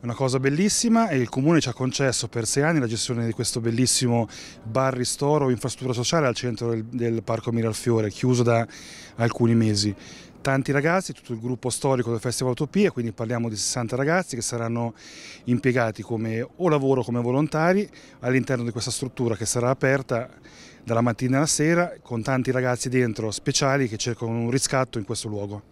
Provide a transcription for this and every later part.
una cosa bellissima e il comune ci ha concesso per sei anni la gestione di questo bellissimo bar ristoro infrastruttura sociale al centro del, del parco Miralfiore, chiuso da alcuni mesi. Tanti ragazzi, tutto il gruppo storico del Festival Utopia, quindi parliamo di 60 ragazzi che saranno impiegati come o lavoro come volontari all'interno di questa struttura che sarà aperta dalla mattina alla sera con tanti ragazzi dentro speciali che cercano un riscatto in questo luogo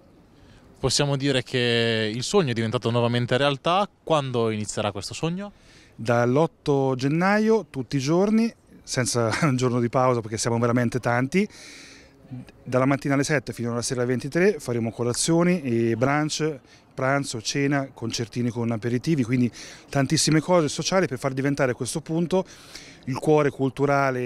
possiamo dire che il sogno è diventato nuovamente realtà. Quando inizierà questo sogno? Dall'8 gennaio, tutti i giorni, senza un giorno di pausa perché siamo veramente tanti. Dalla mattina alle 7 fino alla sera alle 23 faremo colazioni e brunch, pranzo, cena, concertini con aperitivi, quindi tantissime cose sociali per far diventare questo punto il cuore culturale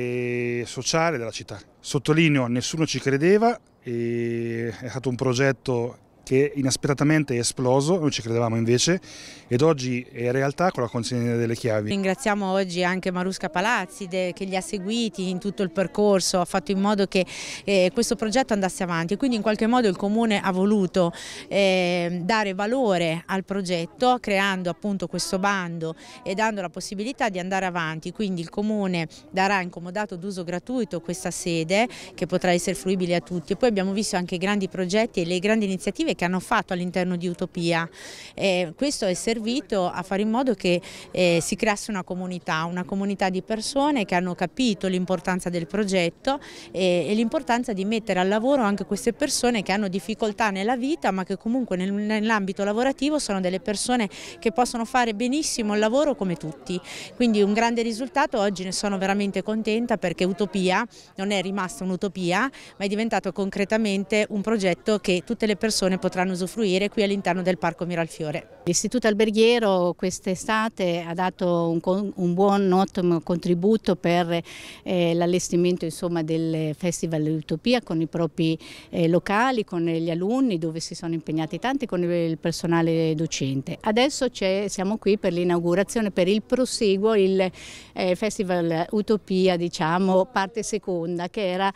e sociale della città. Sottolineo, nessuno ci credeva, e è stato un progetto che inaspettatamente è esploso, non ci credevamo invece, ed oggi è realtà con la consegna delle chiavi. Ringraziamo oggi anche Marusca Palazzi che li ha seguiti in tutto il percorso, ha fatto in modo che eh, questo progetto andasse avanti e quindi in qualche modo il Comune ha voluto eh, dare valore al progetto creando appunto questo bando e dando la possibilità di andare avanti, quindi il Comune darà incomodato d'uso gratuito questa sede che potrà essere fruibile a tutti e poi abbiamo visto anche i grandi progetti e le grandi iniziative che hanno fatto all'interno di Utopia. Eh, questo è servito a fare in modo che eh, si creasse una comunità, una comunità di persone che hanno capito l'importanza del progetto e, e l'importanza di mettere al lavoro anche queste persone che hanno difficoltà nella vita ma che comunque nel, nell'ambito lavorativo sono delle persone che possono fare benissimo il lavoro come tutti. Quindi un grande risultato, oggi ne sono veramente contenta perché Utopia non è rimasta un'utopia ma è diventato concretamente un progetto che tutte le persone possono potranno usufruire qui all'interno del Parco Miralfiore. L'Istituto Alberghiero quest'estate ha dato un, un, buon ottimo contributo per eh, l'allestimento del Festival dell'Utopia con i propri eh, locali, con gli alunni dove si sono impegnati tanti, con il personale docente. Adesso siamo qui per l'inaugurazione, per il proseguo, il eh, Festival Utopia, diciamo, parte seconda, che era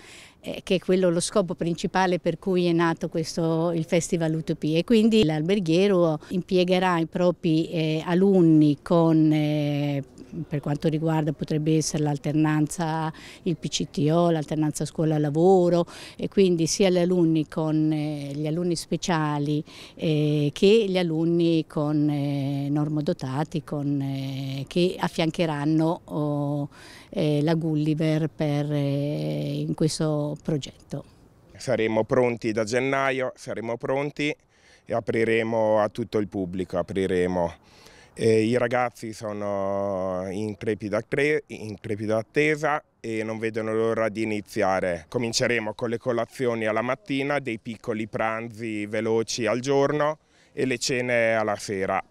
eh, che è quello lo scopo principale per cui è nato questo, il Festival viva l'utopia e quindi l'alberghiero impiegherà i propri eh, alunni con eh, per quanto riguarda potrebbe essere l'alternanza, il PCTO, l'alternanza scuola-lavoro e quindi sia gli alunni con eh, gli alunni speciali eh, che gli alunni con eh, normodotati con, eh, che affiancheranno oh, eh, la Gulliver per, eh, in questo progetto saremo pronti da gennaio, saremo pronti e apriremo a tutto il pubblico, apriremo. E I ragazzi sono in trepida, in crepida attesa e non vedono l'ora di iniziare. Cominceremo con le colazioni alla mattina, dei piccoli pranzi veloci al giorno e le cene alla sera.